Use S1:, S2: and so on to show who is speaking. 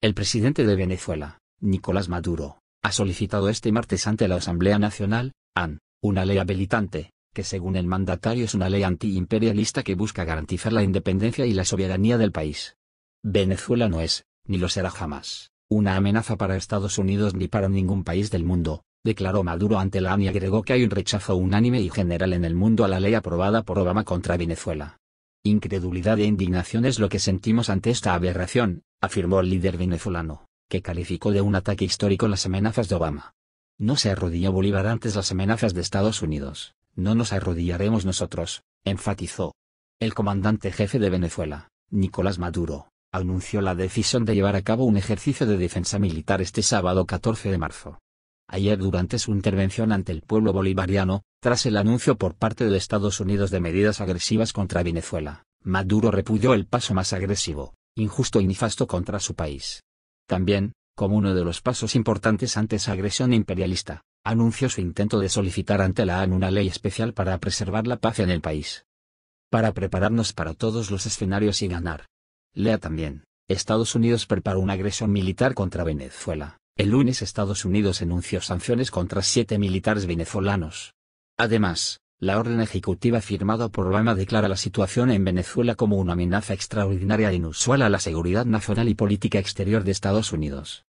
S1: El presidente de Venezuela, Nicolás Maduro, ha solicitado este martes ante la Asamblea Nacional, AN, una ley habilitante, que según el mandatario es una ley antiimperialista que busca garantizar la independencia y la soberanía del país. Venezuela no es, ni lo será jamás, una amenaza para Estados Unidos ni para ningún país del mundo, declaró Maduro ante la AN y agregó que hay un rechazo unánime y general en el mundo a la ley aprobada por Obama contra Venezuela. Incredulidad e indignación es lo que sentimos ante esta aberración, afirmó el líder venezolano, que calificó de un ataque histórico las amenazas de Obama. No se arrodilló Bolívar antes las amenazas de Estados Unidos, no nos arrodillaremos nosotros, enfatizó. El comandante jefe de Venezuela, Nicolás Maduro, anunció la decisión de llevar a cabo un ejercicio de defensa militar este sábado 14 de marzo. Ayer durante su intervención ante el pueblo bolivariano, tras el anuncio por parte de Estados Unidos de medidas agresivas contra Venezuela, Maduro repudió el paso más agresivo, injusto y nefasto contra su país. También, como uno de los pasos importantes ante esa agresión imperialista, anunció su intento de solicitar ante la AN una ley especial para preservar la paz en el país. Para prepararnos para todos los escenarios y ganar. Lea también, Estados Unidos preparó una agresión militar contra Venezuela. El lunes Estados Unidos anunció sanciones contra siete militares venezolanos. Además, la orden ejecutiva firmada por Obama declara la situación en Venezuela como una amenaza extraordinaria e inusual a la seguridad nacional y política exterior de Estados Unidos.